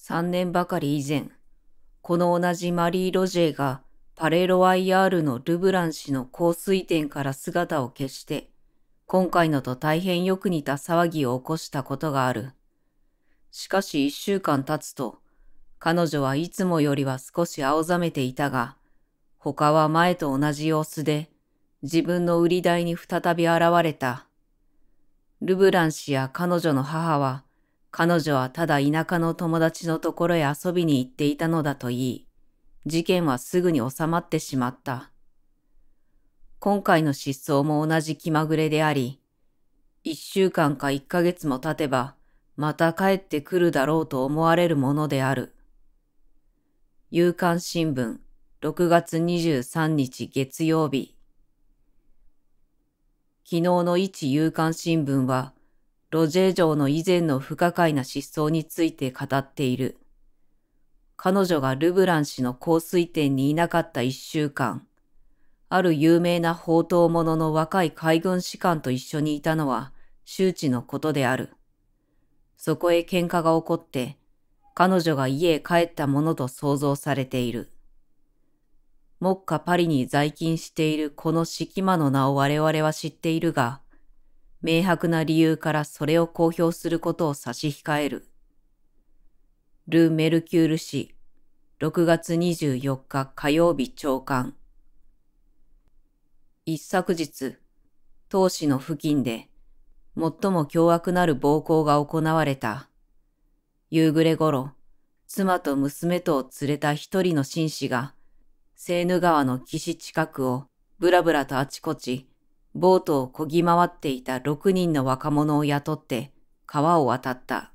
3年ばかり以前、この同じマリー・ロジェがパレ・ロワイヤールのルブラン氏の香水店から姿を消して、今回のと大変よく似た騒ぎを起こしたことがある。しかし一週間経つと、彼女はいつもよりは少し青ざめていたが、他は前と同じ様子で、自分の売り台に再び現れた。ルブラン氏や彼女の母は、彼女はただ田舎の友達のところへ遊びに行っていたのだと言い、事件はすぐに収まってしまった。今回の失踪も同じ気まぐれであり、一週間か一ヶ月も経てば、また帰ってくるだろうと思われるものである。夕刊新聞6月23日月曜日昨日の一夕刊新聞は、ロジェ城の以前の不可解な失踪について語っている。彼女がルブラン氏の香水店にいなかった一週間、ある有名な宝刀者の若い海軍士官と一緒にいたのは周知のことである。そこへ喧嘩が起こって、彼女が家へ帰ったものと想像されている。目下パリに在勤しているこの季間の名を我々は知っているが、明白な理由からそれを公表することを差し控える。ル・メルキュール氏、6月24日火曜日朝刊。一昨日、当氏の付近で、最も凶悪なる暴行が行われた。夕暮れ頃、妻と娘とを連れた一人の紳士が、セーヌ川の岸近くをぶらぶらとあちこちボートをこぎ回っていた6人の若者を雇って川を渡った。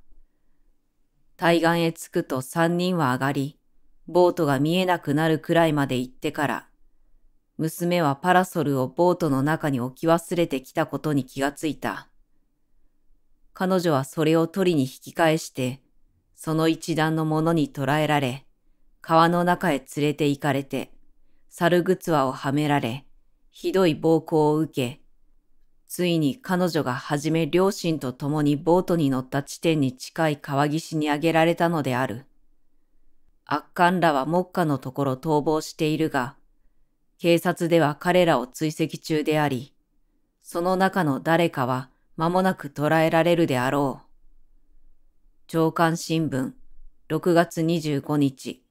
対岸へ着くと3人は上がり、ボートが見えなくなるくらいまで行ってから、娘はパラソルをボートの中に置き忘れてきたことに気がついた。彼女はそれを取りに引き返して、その一団のものに捕らえられ、川の中へ連れて行かれて、猿靴輪をはめられ、ひどい暴行を受け、ついに彼女がはじめ両親と共にボートに乗った地点に近い川岸にあげられたのである。悪漢らは目下のところ逃亡しているが、警察では彼らを追跡中であり、その中の誰かは間もなく捕らえられるであろう。朝刊新聞6月25日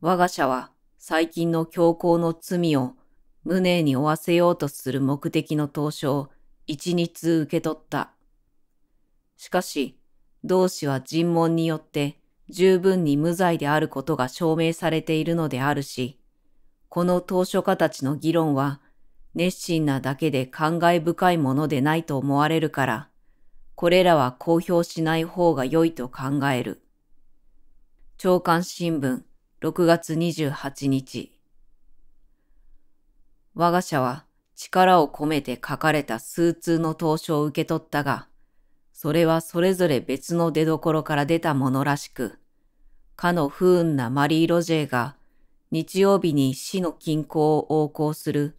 我が社は最近の強行の罪を無念に負わせようとする目的の投書を一日受け取った。しかし、同氏は尋問によって十分に無罪であることが証明されているのであるし、この投書家たちの議論は熱心なだけで感慨深いものでないと思われるから、これらは公表しない方が良いと考える。長官新聞6月28日。我が社は力を込めて書かれた数通の投書を受け取ったが、それはそれぞれ別の出所から出たものらしく、かの不運なマリー・ロジェーが日曜日に死の均衡を横行する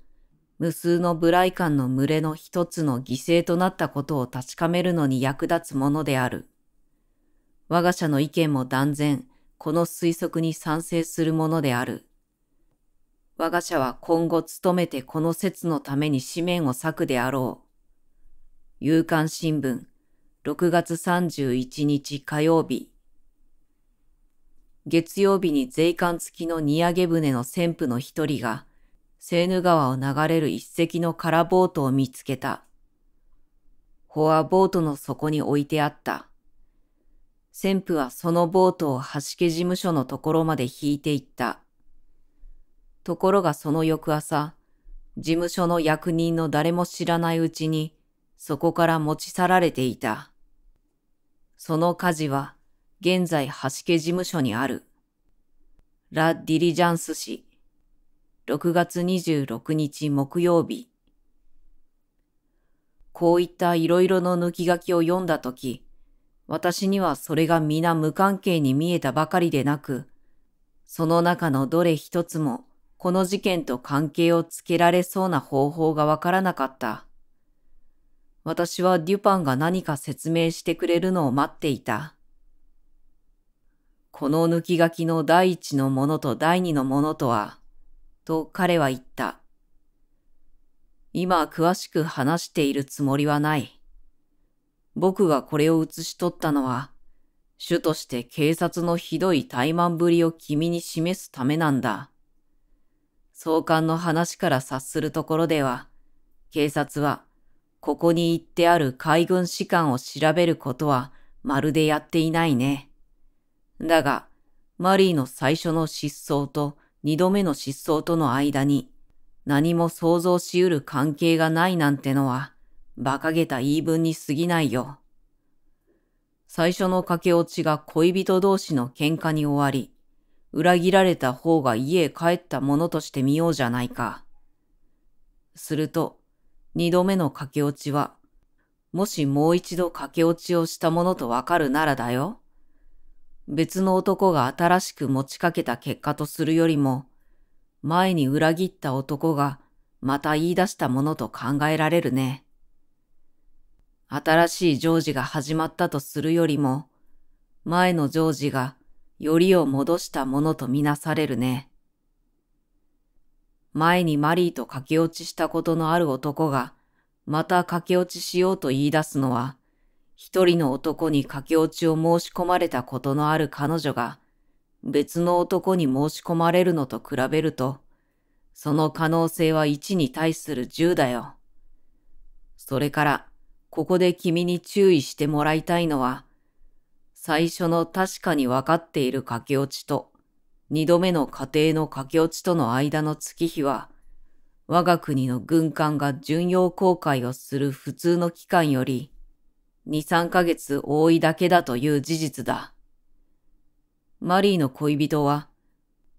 無数のブライの群れの一つの犠牲となったことを確かめるのに役立つものである。我が社の意見も断然、この推測に賛成するものである。我が社は今後努めてこの説のために紙面を割くであろう。夕刊新聞、6月31日火曜日。月曜日に税関付きの荷上げ船の船夫の一人が、セーヌ川を流れる一隻の空ボートを見つけた。フォアボートの底に置いてあった。先父はそのボートを橋家事務所のところまで引いていった。ところがその翌朝、事務所の役人の誰も知らないうちに、そこから持ち去られていた。その火事は、現在橋家事務所にある。ラ・ディリジャンス氏、6月26日木曜日。こういった色々の抜き書きを読んだとき、私にはそれが皆無関係に見えたばかりでなく、その中のどれ一つもこの事件と関係をつけられそうな方法がわからなかった。私はデュパンが何か説明してくれるのを待っていた。この抜き書きの第一のものと第二のものとは、と彼は言った。今詳しく話しているつもりはない。僕がこれを写し取ったのは、主として警察のひどい怠慢ぶりを君に示すためなんだ。相関の話から察するところでは、警察は、ここに行ってある海軍士官を調べることはまるでやっていないね。だが、マリーの最初の失踪と二度目の失踪との間に、何も想像し得る関係がないなんてのは、馬鹿げた言い分に過ぎないよ。最初の駆け落ちが恋人同士の喧嘩に終わり、裏切られた方が家へ帰ったものとしてみようじゃないか。すると、二度目の駆け落ちは、もしもう一度駆け落ちをしたものとわかるならだよ。別の男が新しく持ちかけた結果とするよりも、前に裏切った男がまた言い出したものと考えられるね。新しいジョージが始まったとするよりも、前のジョージがよりを戻したものとみなされるね。前にマリーと駆け落ちしたことのある男が、また駆け落ちしようと言い出すのは、一人の男に駆け落ちを申し込まれたことのある彼女が、別の男に申し込まれるのと比べると、その可能性は1に対する10だよ。それから、ここで君に注意してもらいたいのは、最初の確かに分かっている駆け落ちと、二度目の家庭の駆け落ちとの間の月日は、我が国の軍艦が巡洋航海をする普通の期間より、2、3ヶ月多いだけだという事実だ。マリーの恋人は、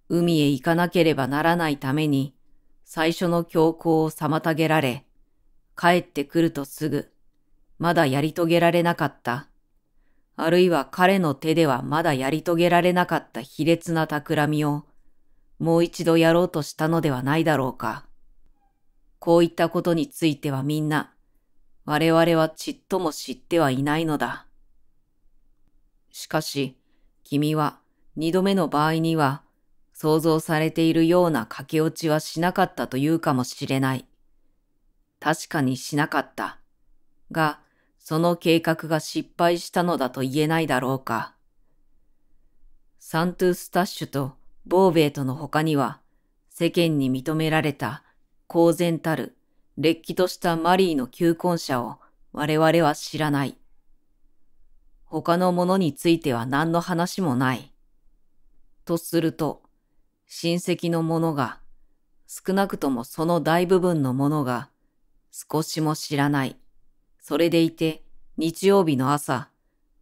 海へ行かなければならないために、最初の強行を妨げられ、帰ってくるとすぐ、まだやり遂げられなかった。あるいは彼の手ではまだやり遂げられなかった卑劣な企みを、もう一度やろうとしたのではないだろうか。こういったことについてはみんな、我々はちっとも知ってはいないのだ。しかし、君は二度目の場合には、想像されているような駆け落ちはしなかったというかもしれない。確かにしなかった。が、その計画が失敗したのだと言えないだろうか。サントゥースタッシュとボーベイとの他には、世間に認められた公然たる、れっきとしたマリーの求婚者を我々は知らない。他の者については何の話もない。とすると、親戚の者が、少なくともその大部分の者が、少しも知らない。それでいて、日曜日の朝、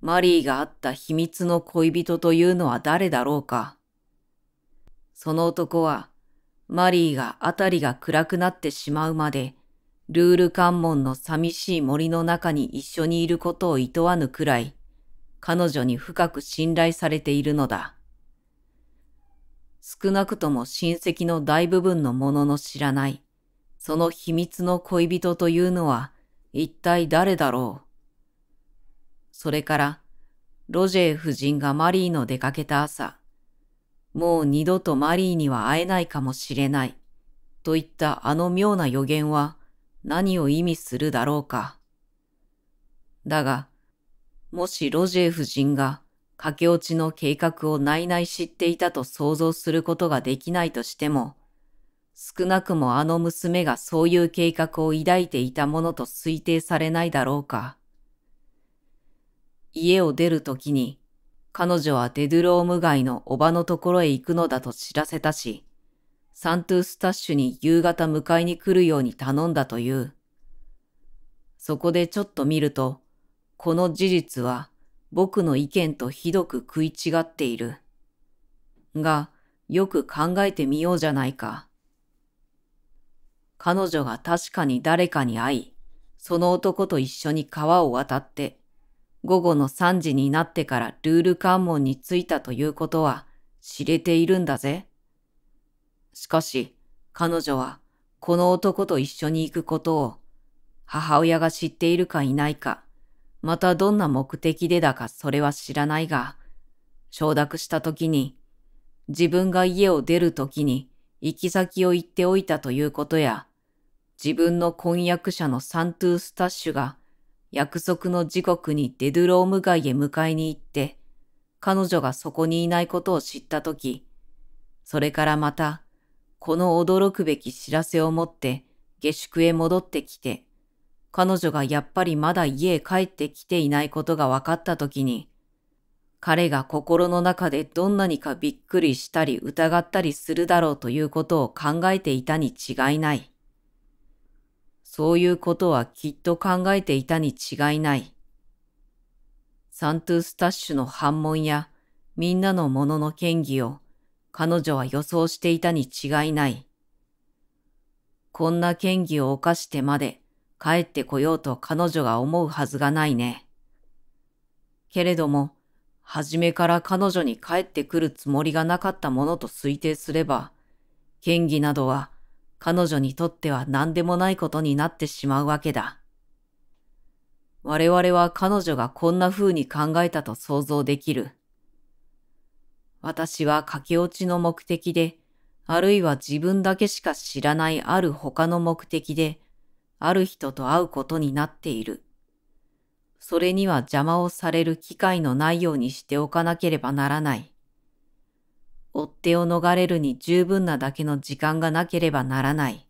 マリーが会った秘密の恋人というのは誰だろうか。その男は、マリーが辺りが暗くなってしまうまで、ルール関門の寂しい森の中に一緒にいることを厭わぬくらい、彼女に深く信頼されているのだ。少なくとも親戚の大部分のものの知らない、その秘密の恋人というのは、一体誰だろう。それから、ロジェ夫人がマリーの出かけた朝、もう二度とマリーには会えないかもしれない、といったあの妙な予言は何を意味するだろうか。だが、もしロジェ夫人が駆け落ちの計画を内々知っていたと想像することができないとしても、少なくもあの娘がそういう計画を抱いていたものと推定されないだろうか。家を出るときに、彼女はデドゥローム街のおばのところへ行くのだと知らせたし、サントゥースタッシュに夕方迎えに来るように頼んだという。そこでちょっと見ると、この事実は僕の意見とひどく食い違っている。が、よく考えてみようじゃないか。彼女が確かに誰かに会い、その男と一緒に川を渡って、午後の3時になってからルール関門に着いたということは知れているんだぜ。しかし、彼女はこの男と一緒に行くことを、母親が知っているかいないか、またどんな目的でだかそれは知らないが、承諾した時に、自分が家を出る時に行き先を言っておいたということや、自分の婚約者のサントゥースタッシュが約束の時刻にデドローム街へ迎えに行って、彼女がそこにいないことを知ったとき、それからまた、この驚くべき知らせを持って下宿へ戻ってきて、彼女がやっぱりまだ家へ帰ってきていないことが分かったときに、彼が心の中でどんなにかびっくりしたり疑ったりするだろうということを考えていたに違いない。そういうことはきっと考えていたに違いない。サントゥースタッシュの反問やみんなのものの権疑を彼女は予想していたに違いない。こんな権疑を犯してまで帰ってこようと彼女が思うはずがないね。けれども、初めから彼女に帰ってくるつもりがなかったものと推定すれば、権疑などは彼女にとっては何でもないことになってしまうわけだ。我々は彼女がこんな風に考えたと想像できる。私は駆け落ちの目的で、あるいは自分だけしか知らないある他の目的で、ある人と会うことになっている。それには邪魔をされる機会のないようにしておかなければならない。追っ手を逃れるに十分なだけの時間がなければならない。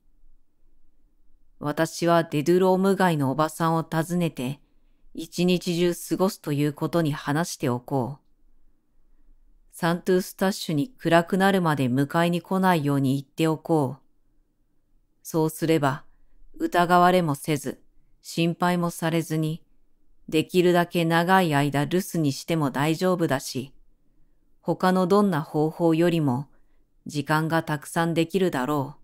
私はデドゥローム街のおばさんを訪ねて、一日中過ごすということに話しておこう。サントゥースタッシュに暗くなるまで迎えに来ないように言っておこう。そうすれば、疑われもせず、心配もされずに、できるだけ長い間留守にしても大丈夫だし、他のどんな方法よりも時間がたくさんできるだろ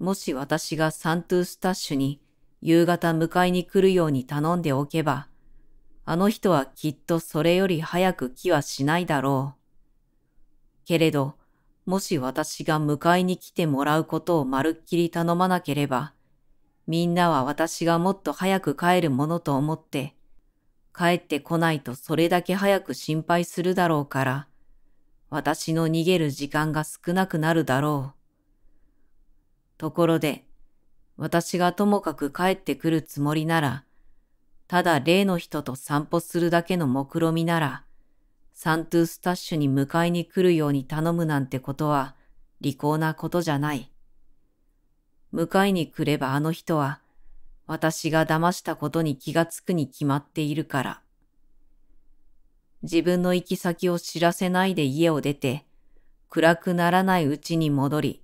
う。もし私がサントゥースタッシュに夕方迎えに来るように頼んでおけば、あの人はきっとそれより早く来はしないだろう。けれど、もし私が迎えに来てもらうことをまるっきり頼まなければ、みんなは私がもっと早く帰るものと思って、帰ってこないとそれだけ早く心配するだろうから、私の逃げる時間が少なくなるだろう。ところで、私がともかく帰ってくるつもりなら、ただ例の人と散歩するだけの目論みなら、サントゥースタッシュに迎えに来るように頼むなんてことは、利口なことじゃない。迎えに来ればあの人は、私が騙したことに気がつくに決まっているから。自分の行き先を知らせないで家を出て、暗くならないうちに戻り、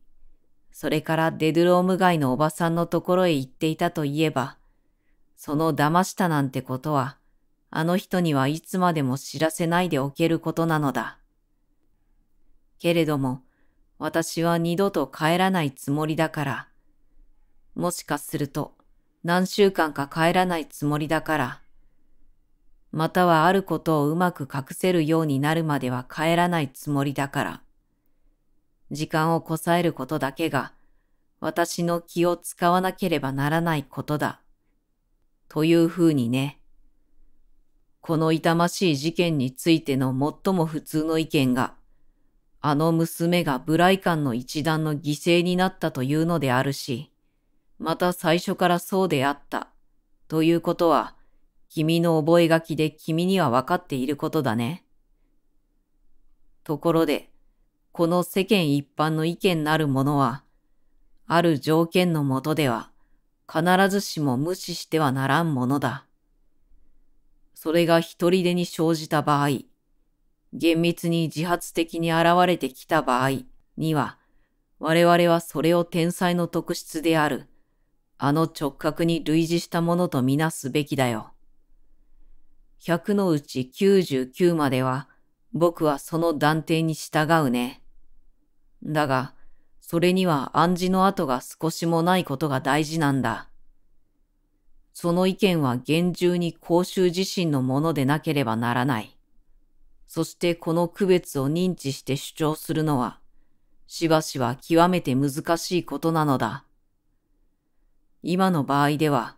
それからデドローム街のおばさんのところへ行っていたといえば、その騙したなんてことは、あの人にはいつまでも知らせないでおけることなのだ。けれども、私は二度と帰らないつもりだから、もしかすると、何週間か帰らないつもりだから、またはあることをうまく隠せるようになるまでは帰らないつもりだから、時間をこさえることだけが、私の気を使わなければならないことだ。というふうにね。この痛ましい事件についての最も普通の意見が、あの娘がブライの一団の犠牲になったというのであるし、また最初からそうであった。ということは、君の覚書で君には分かっていることだね。ところで、この世間一般の意見なるものは、ある条件のもとでは、必ずしも無視してはならんものだ。それが一人でに生じた場合、厳密に自発的に現れてきた場合には、我々はそれを天才の特質であるあの直角に類似したものとみなすべきだよ。100のうち99までは、僕はその断定に従うね。だが、それには暗示の跡が少しもないことが大事なんだ。その意見は厳重に公衆自身のものでなければならない。そしてこの区別を認知して主張するのは、しばしば極めて難しいことなのだ。今の場合では、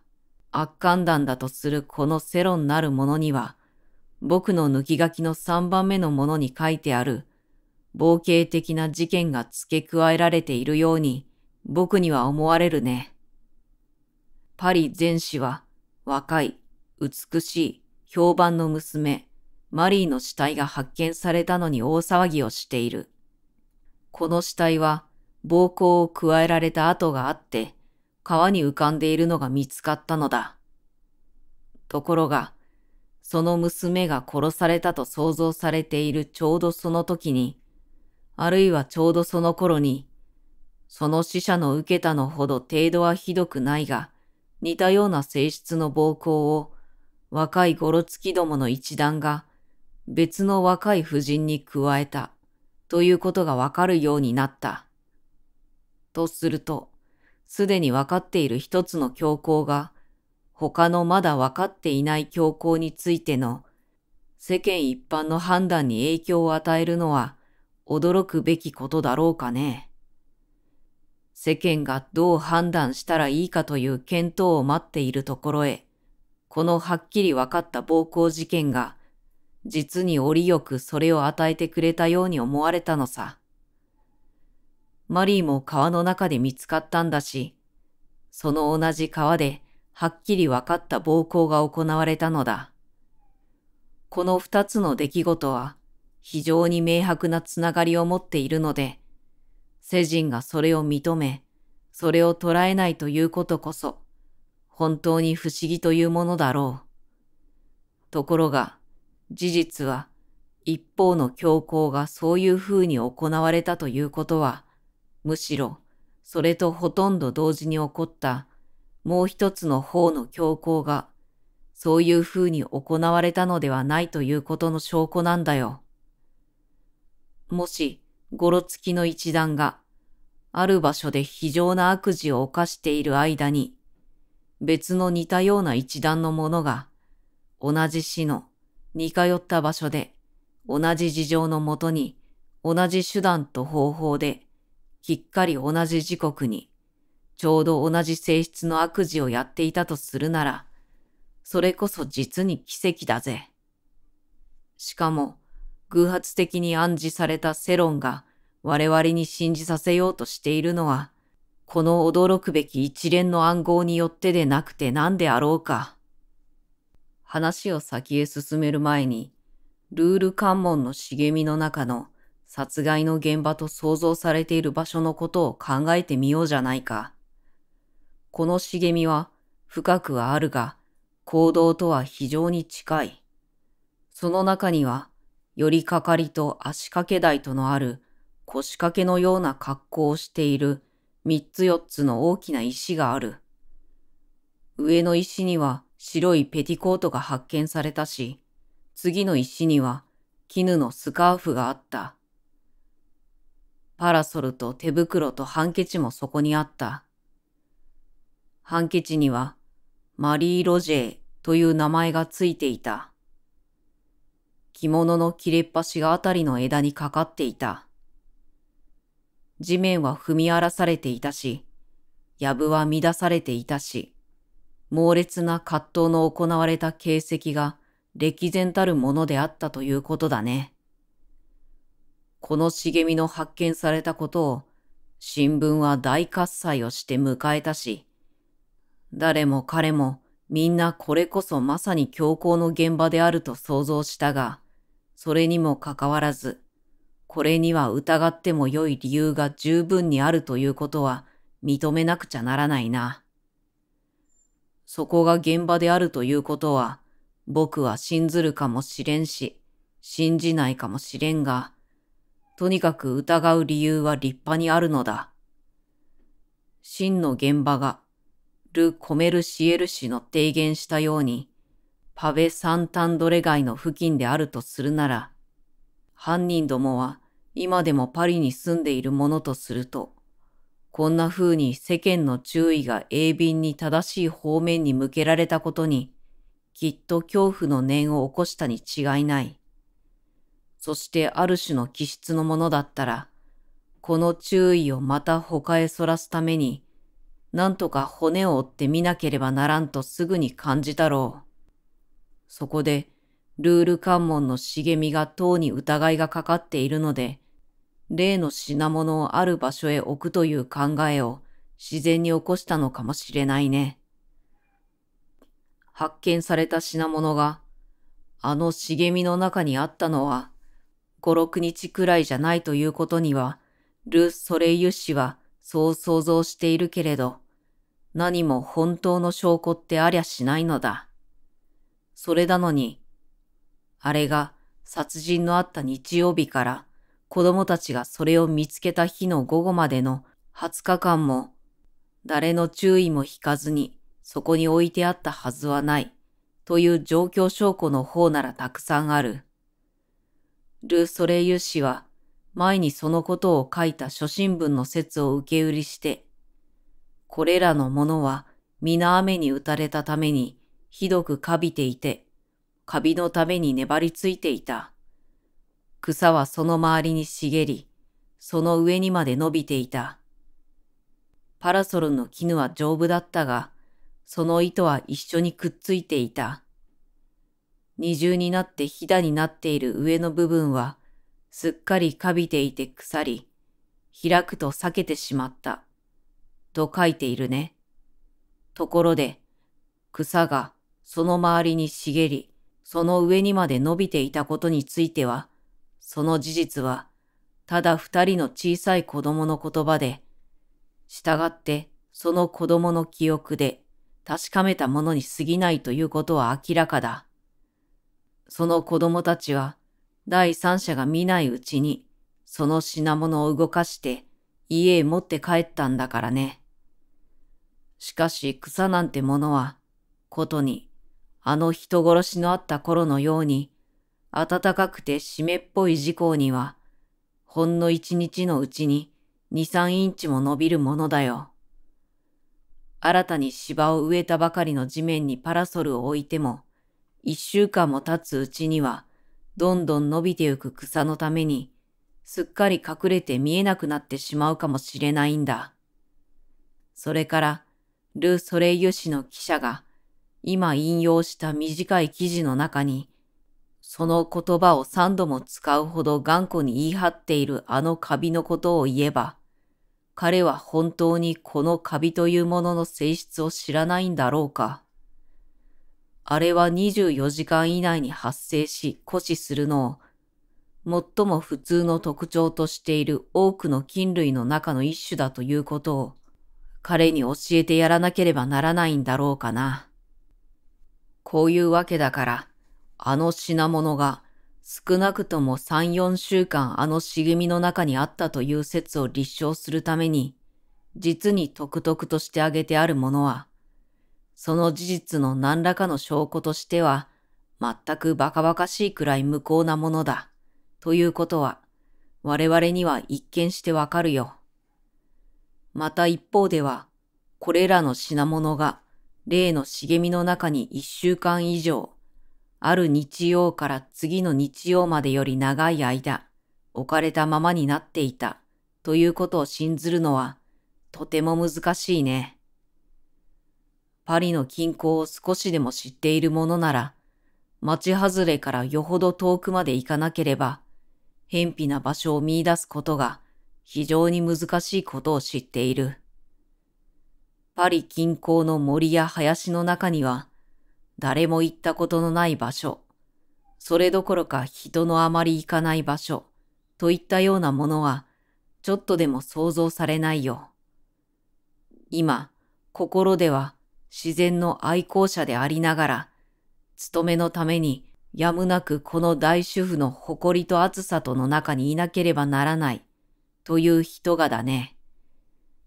悪寒弾だとするこのセロンなるものには、僕の抜き書きの3番目のものに書いてある、冒険的な事件が付け加えられているように、僕には思われるね。パリ全氏は、若い、美しい、評判の娘、マリーの死体が発見されたのに大騒ぎをしている。この死体は、暴行を加えられた跡があって、川に浮かんでいるのが見つかったのだ。ところが、その娘が殺されたと想像されているちょうどその時に、あるいはちょうどその頃に、その死者の受けたのほど程度はひどくないが、似たような性質の暴行を若いゴロツキどもの一団が別の若い婦人に加えたということがわかるようになった。とすると、すでに分かっている一つの教皇が、他のまだ分かっていない教皇についての世間一般の判断に影響を与えるのは驚くべきことだろうかね。世間がどう判断したらいいかという検討を待っているところへ、このはっきり分かった暴行事件が、実に折よくそれを与えてくれたように思われたのさ。マリーも川の中で見つかったんだし、その同じ川ではっきり分かった暴行が行われたのだ。この二つの出来事は非常に明白なつながりを持っているので、世人がそれを認め、それを捉えないということこそ、本当に不思議というものだろう。ところが、事実は、一方の教皇がそういう風に行われたということは、むしろ、それとほとんど同時に起こったもう一つの方の強行が、そういう風に行われたのではないということの証拠なんだよ。もし、ゴロつきの一団が、ある場所で非常な悪事を犯している間に、別の似たような一団のものが、同じ死の似通った場所で、同じ事情のもとに、同じ手段と方法できっかり同じ時刻に、ちょうど同じ性質の悪事をやっていたとするなら、それこそ実に奇跡だぜ。しかも、偶発的に暗示された世論が我々に信じさせようとしているのは、この驚くべき一連の暗号によってでなくて何であろうか。話を先へ進める前に、ルール関門の茂みの中の殺害の現場と想像されている場所のことを考えてみようじゃないか。この茂みは深くはあるが、行動とは非常に近い。その中には、よりかかりと足掛け台とのある腰掛けのような格好をしている三つ四つの大きな石がある。上の石には白いペティコートが発見されたし、次の石には絹のスカーフがあった。パラソルと手袋とハンケチもそこにあった。ハンケチには、マリー・ロジェーという名前がついていた。着物の切れっ端があたりの枝にかかっていた。地面は踏み荒らされていたし、藪は乱されていたし、猛烈な葛藤の行われた形跡が歴然たるものであったということだね。この茂みの発見されたことを、新聞は大喝采をして迎えたし、誰も彼もみんなこれこそまさに強行の現場であると想像したが、それにもかかわらず、これには疑っても良い理由が十分にあるということは認めなくちゃならないな。そこが現場であるということは、僕は信ずるかもしれんし、信じないかもしれんが、とにかく疑う理由は立派にあるのだ。真の現場がル・コメルシエル氏の提言したように、パベ・サンタンドレ街の付近であるとするなら、犯人どもは今でもパリに住んでいるものとすると、こんな風に世間の注意が鋭敏に正しい方面に向けられたことに、きっと恐怖の念を起こしたに違いない。そしてある種の気質のものだったら、この注意をまた他へそらすために、なんとか骨を折ってみなければならんとすぐに感じたろう。そこで、ルール関門の茂みが塔に疑いがかかっているので、例の品物をある場所へ置くという考えを自然に起こしたのかもしれないね。発見された品物が、あの茂みの中にあったのは、5、6日くらいじゃないということには、ル・ソレイユ氏はそう想像しているけれど、何も本当の証拠ってありゃしないのだ。それなのに、あれが殺人のあった日曜日から子供たちがそれを見つけた日の午後までの20日間も、誰の注意も引かずにそこに置いてあったはずはないという状況証拠の方ならたくさんある。ル・ソレイユ氏は前にそのことを書いた初心文の説を受け売りして、これらのものは皆雨に打たれたためにひどくかびていて、カビのために粘りついていた。草はその周りに茂り、その上にまで伸びていた。パラソルの絹は丈夫だったが、その糸は一緒にくっついていた。二重になってひだになっている上の部分は、すっかりかびていて腐り、開くと裂けてしまった。と書いているね。ところで、草がその周りに茂り、その上にまで伸びていたことについては、その事実は、ただ二人の小さい子供の言葉で、従ってその子供の記憶で確かめたものに過ぎないということは明らかだ。その子供たちは第三者が見ないうちにその品物を動かして家へ持って帰ったんだからね。しかし草なんてものは、ことにあの人殺しのあった頃のように、暖かくて湿っぽい時効には、ほんの一日のうちに二三インチも伸びるものだよ。新たに芝を植えたばかりの地面にパラソルを置いても、一週間も経つうちには、どんどん伸びてゆく草のために、すっかり隠れて見えなくなってしまうかもしれないんだ。それから、ル・ソレイユ氏の記者が、今引用した短い記事の中に、その言葉を三度も使うほど頑固に言い張っているあのカビのことを言えば、彼は本当にこのカビというものの性質を知らないんだろうか。あれは24時間以内に発生し、枯死するのを、最も普通の特徴としている多くの菌類の中の一種だということを、彼に教えてやらなければならないんだろうかな。こういうわけだから、あの品物が少なくとも3、4週間あの茂みの中にあったという説を立証するために、実に独特としてあげてあるものは、その事実の何らかの証拠としては、全くバカバカしいくらい無効なものだ。ということは、我々には一見してわかるよ。また一方では、これらの品物が、例の茂みの中に一週間以上、ある日曜から次の日曜までより長い間、置かれたままになっていた、ということを信ずるのは、とても難しいね。パリの近郊を少しでも知っているものなら、町外れからよほど遠くまで行かなければ、偏僻な場所を見出すことが非常に難しいことを知っている。パリ近郊の森や林の中には、誰も行ったことのない場所、それどころか人のあまり行かない場所、といったようなものは、ちょっとでも想像されないよ。今、心では自然の愛好者でありながら、勤めのためにやむなくこの大主婦の誇りと暑さとの中にいなければならないという人がだね。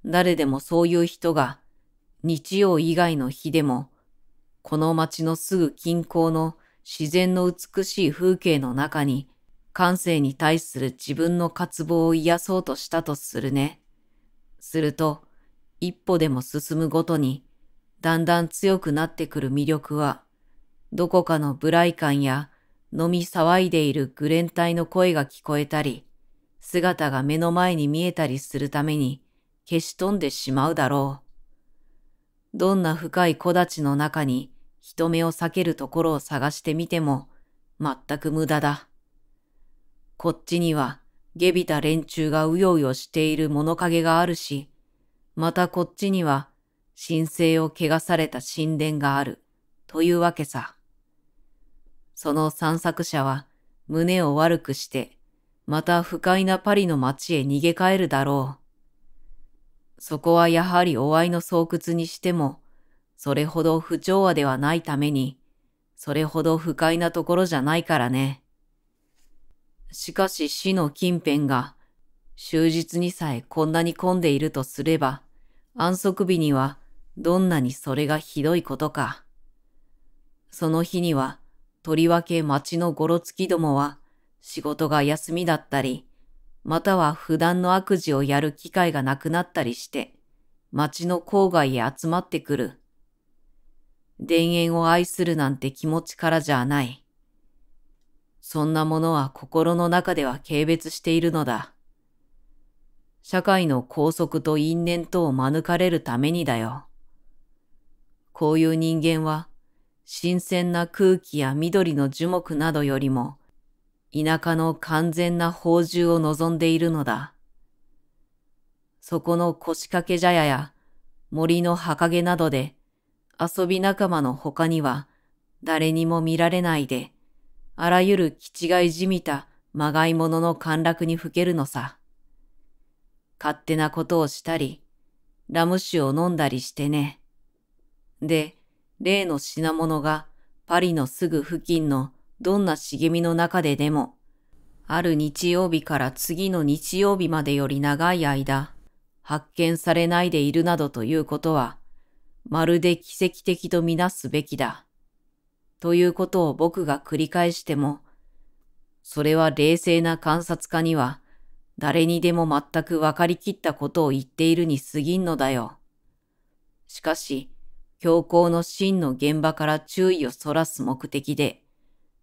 誰でもそういう人が日曜以外の日でもこの町のすぐ近郊の自然の美しい風景の中に感性に対する自分の渇望を癒そうとしたとするね。すると一歩でも進むごとにだんだん強くなってくる魅力は、どこかの無来感や飲み騒いでいるグレン隊の声が聞こえたり、姿が目の前に見えたりするために消し飛んでしまうだろう。どんな深い木立の中に人目を避けるところを探してみても全く無駄だ。こっちには下びた連中がうようよしている物陰があるし、またこっちには神聖を汚された神殿がある、というわけさ。その散策者は胸を悪くして、また不快なパリの街へ逃げ帰るだろう。そこはやはりお愛の巣窟にしても、それほど不調和ではないために、それほど不快なところじゃないからね。しかし死の近辺が、終日にさえこんなに混んでいるとすれば、安息日にはどんなにそれがひどいことか。その日には、とりわけ町のごろつきどもは、仕事が休みだったり、または普段の悪事をやる機会がなくなったりして、町の郊外へ集まってくる。田園を愛するなんて気持ちからじゃない。そんなものは心の中では軽蔑しているのだ。社会の拘束と因縁とを免れるためにだよ。こういう人間は、新鮮な空気や緑の樹木などよりも、田舎の完全な宝珠を望んでいるのだ。そこの腰掛け茶屋や森の墓毛などで、遊び仲間の他には、誰にも見られないで、あらゆる気違いじみたまがいものの陥落にふけるのさ。勝手なことをしたり、ラム酒を飲んだりしてね。で、例の品物がパリのすぐ付近のどんな茂みの中ででも、ある日曜日から次の日曜日までより長い間、発見されないでいるなどということは、まるで奇跡的とみなすべきだ。ということを僕が繰り返しても、それは冷静な観察家には、誰にでも全く分かりきったことを言っているに過ぎんのだよ。しかし、教皇の真の現場から注意をそらす目的で、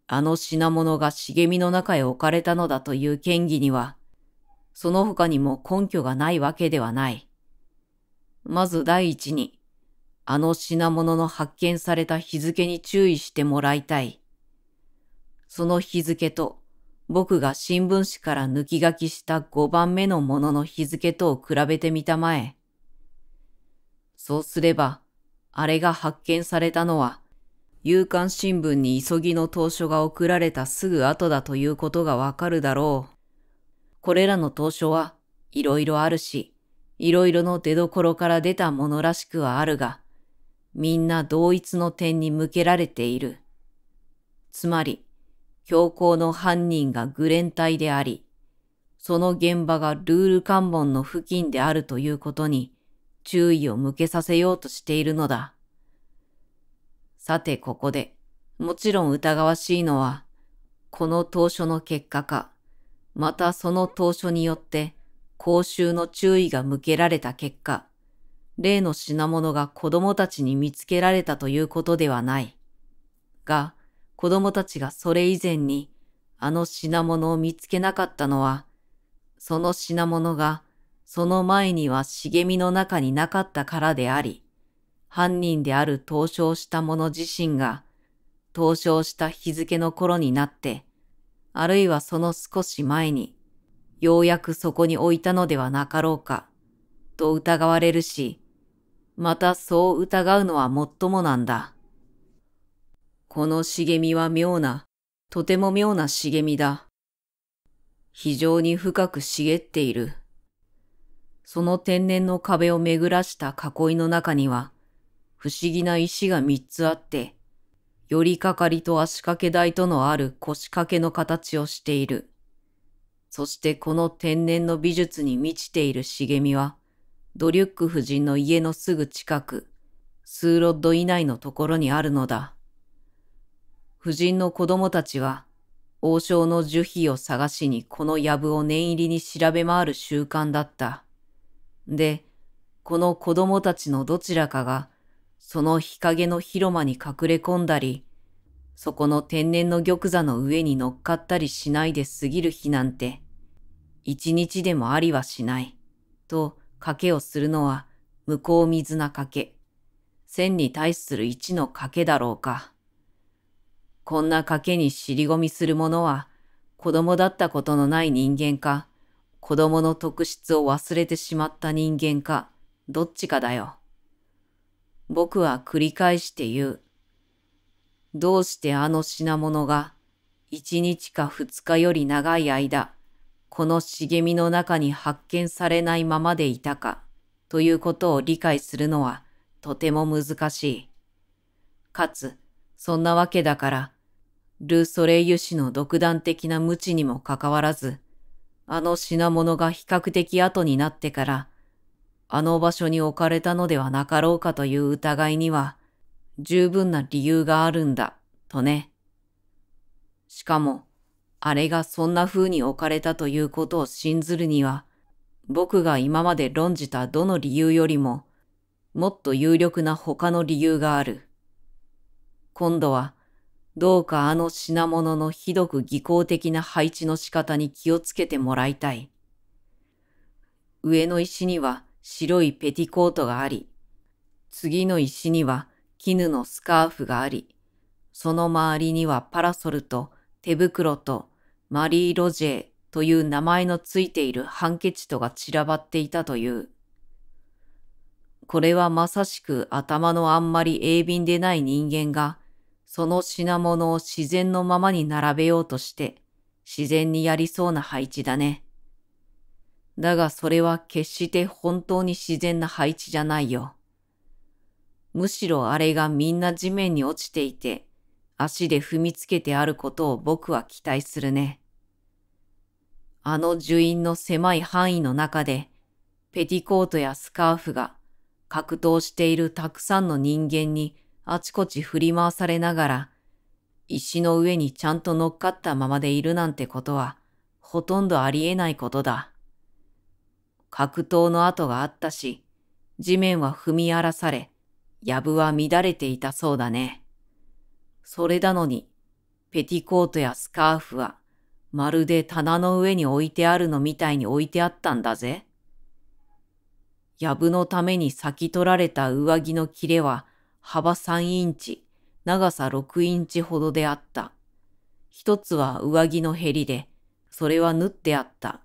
あの品物が茂みの中へ置かれたのだという権疑には、その他にも根拠がないわけではない。まず第一に、あの品物の発見された日付に注意してもらいたい。その日付と、僕が新聞紙から抜き書きした5番目のものの日付とを比べてみたまえ。そうすれば、あれが発見されたのは、夕刊新聞に急ぎの投書が送られたすぐ後だということがわかるだろう。これらの投書はいろいろあるし、いろいろの出所から出たものらしくはあるが、みんな同一の点に向けられている。つまり、強行の犯人がグレン隊であり、その現場がルール関門の付近であるということに、注意を向けさせようとしているのだ。さてここで、もちろん疑わしいのは、この当初の結果か、またその当初によって公衆の注意が向けられた結果、例の品物が子供たちに見つけられたということではない。が、子供たちがそれ以前にあの品物を見つけなかったのは、その品物がその前には茂みの中になかったからであり、犯人である投傷した者自身が、投傷した日付の頃になって、あるいはその少し前に、ようやくそこに置いたのではなかろうか、と疑われるし、またそう疑うのはもっともなんだ。この茂みは妙な、とても妙な茂みだ。非常に深く茂っている。その天然の壁を巡らした囲いの中には、不思議な石が三つあって、よりかかりと足掛け台とのある腰掛けの形をしている。そしてこの天然の美術に満ちている茂みは、ドリュック夫人の家のすぐ近く、数ロッド以内のところにあるのだ。夫人の子供たちは、王将の樹皮を探しにこの藪を念入りに調べ回る習慣だった。で、この子供たちのどちらかが、その日陰の広間に隠れ込んだり、そこの天然の玉座の上に乗っかったりしないで過ぎる日なんて、一日でもありはしない、と賭けをするのは、向こう水な賭け、千に対する一の賭けだろうか。こんな賭けに尻込みする者は、子供だったことのない人間か、子供の特質を忘れてしまった人間か、どっちかだよ。僕は繰り返して言う。どうしてあの品物が、一日か二日より長い間、この茂みの中に発見されないままでいたか、ということを理解するのは、とても難しい。かつ、そんなわけだから、ル・ーソレイユ氏の独断的な無知にもかかわらず、あの品物が比較的後になってから、あの場所に置かれたのではなかろうかという疑いには、十分な理由があるんだ、とね。しかも、あれがそんな風に置かれたということを信ずるには、僕が今まで論じたどの理由よりも、もっと有力な他の理由がある。今度は、どうかあの品物のひどく技巧的な配置の仕方に気をつけてもらいたい。上の石には白いペティコートがあり、次の石には絹のスカーフがあり、その周りにはパラソルと手袋とマリー・ロジェーという名前のついているハンケチトが散らばっていたという。これはまさしく頭のあんまり鋭敏でない人間がその品物を自然のままに並べようとして、自然にやりそうな配置だね。だがそれは決して本当に自然な配置じゃないよ。むしろあれがみんな地面に落ちていて、足で踏みつけてあることを僕は期待するね。あの樹院の狭い範囲の中で、ペティコートやスカーフが格闘しているたくさんの人間にあちこち振り回されながら、石の上にちゃんと乗っかったままでいるなんてことは、ほとんどありえないことだ。格闘の跡があったし、地面は踏み荒らされ、藪は乱れていたそうだね。それなのに、ペティコートやスカーフは、まるで棚の上に置いてあるのみたいに置いてあったんだぜ。藪のために先き取られた上着の切れは、幅3インチ、長さ6インチほどであった。一つは上着のへりで、それは縫ってあった。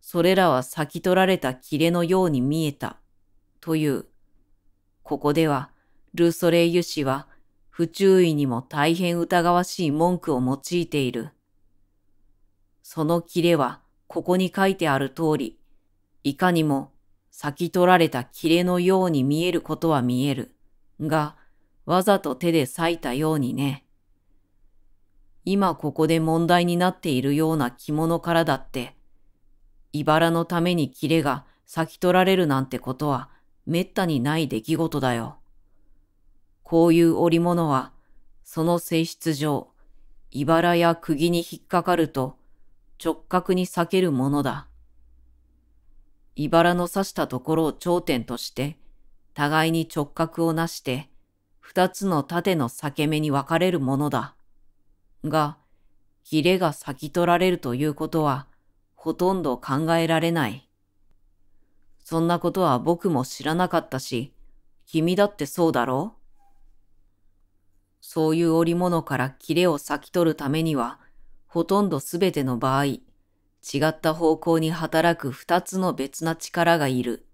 それらは先き取られた切れのように見えた。という。ここでは、ル・ーソレイユ氏は、不注意にも大変疑わしい文句を用いている。その切れは、ここに書いてある通り、いかにも、先き取られた切れのように見えることは見える。が、わざと手で裂いたようにね。今ここで問題になっているような着物からだって、茨のためにキレが先取られるなんてことは滅多にない出来事だよ。こういう織物は、その性質上、茨や釘に引っかかると直角に裂けるものだ。茨の刺したところを頂点として互いに直角をなして、二つの縦の裂け目に分かれるものだ。が、ヒレが裂き取られるということは、ほとんど考えられない。そんなことは僕も知らなかったし、君だってそうだろうそういう織物から切れを裂き取るためには、ほとんどすべての場合、違った方向に働く二つの別な力がいる。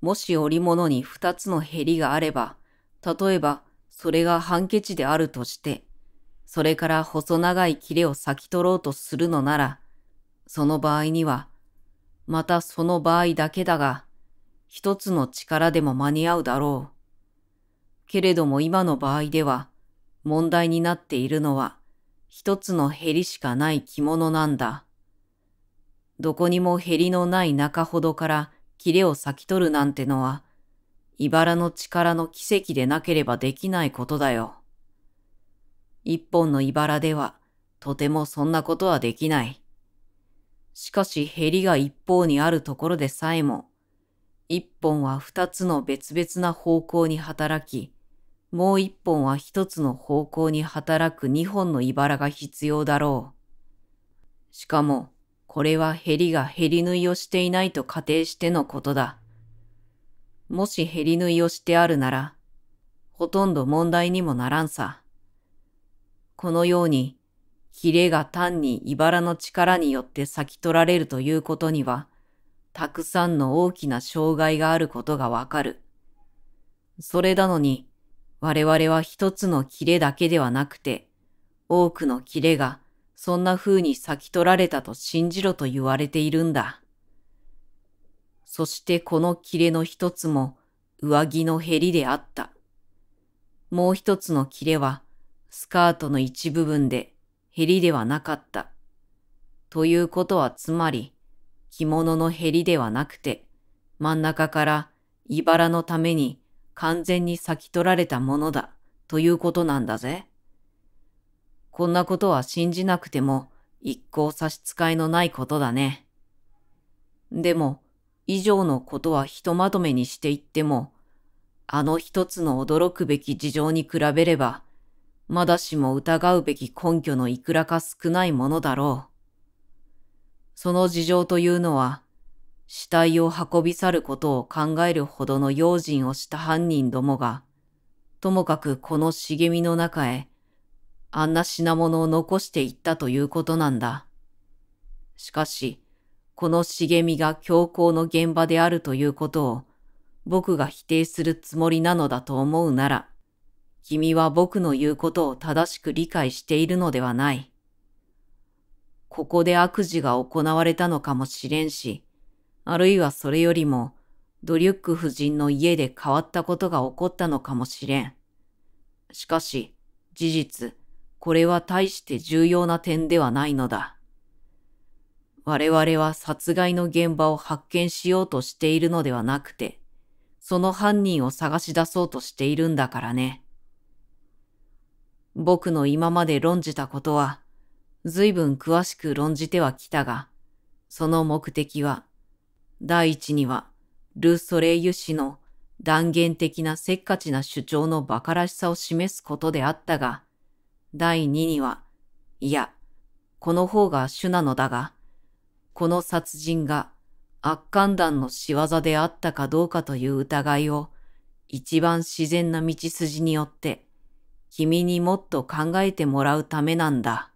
もし織物に二つのヘりがあれば、例えばそれがハンケチであるとして、それから細長い切れを先き取ろうとするのなら、その場合には、またその場合だけだが、一つの力でも間に合うだろう。けれども今の場合では、問題になっているのは、一つのヘりしかない着物なんだ。どこにもヘりのない中ほどから、キレを咲き取るなんてのは、茨の力の奇跡でなければできないことだよ。一本の茨では、とてもそんなことはできない。しかし、ヘりが一方にあるところでさえも、一本は二つの別々な方向に働き、もう一本は一つの方向に働く二本の茨が必要だろう。しかも、これはヘリがヘリ縫いをしていないと仮定してのことだ。もしヘリ縫いをしてあるなら、ほとんど問題にもならんさ。このように、ヒレが単に茨の力によって先取られるということには、たくさんの大きな障害があることがわかる。それなのに、我々は一つのキレだけではなくて、多くのキレがそんな風に先取られたと信じろと言われているんだ。そしてこの切れの一つも上着のへりであった。もう一つの切れはスカートの一部分でへりではなかった。ということはつまり着物のへりではなくて真ん中からいばらのために完全に先取られたものだということなんだぜ。こんなことは信じなくても一向差し支えのないことだね。でも、以上のことはひとまとめにしていっても、あの一つの驚くべき事情に比べれば、まだしも疑うべき根拠のいくらか少ないものだろう。その事情というのは、死体を運び去ることを考えるほどの用心をした犯人どもが、ともかくこの茂みの中へあんな品物を残していったということなんだ。しかし、この茂みが強行の現場であるということを、僕が否定するつもりなのだと思うなら、君は僕の言うことを正しく理解しているのではない。ここで悪事が行われたのかもしれんし、あるいはそれよりも、ドリュック夫人の家で変わったことが起こったのかもしれん。しかし、事実、これは大して重要な点ではないのだ。我々は殺害の現場を発見しようとしているのではなくて、その犯人を探し出そうとしているんだからね。僕の今まで論じたことは、随分詳しく論じてはきたが、その目的は、第一には、ル・ソレイユ氏の断言的なせっかちな主張の馬鹿らしさを示すことであったが、第2には、いや、この方が主なのだが、この殺人が悪寒団の仕業であったかどうかという疑いを、一番自然な道筋によって、君にもっと考えてもらうためなんだ。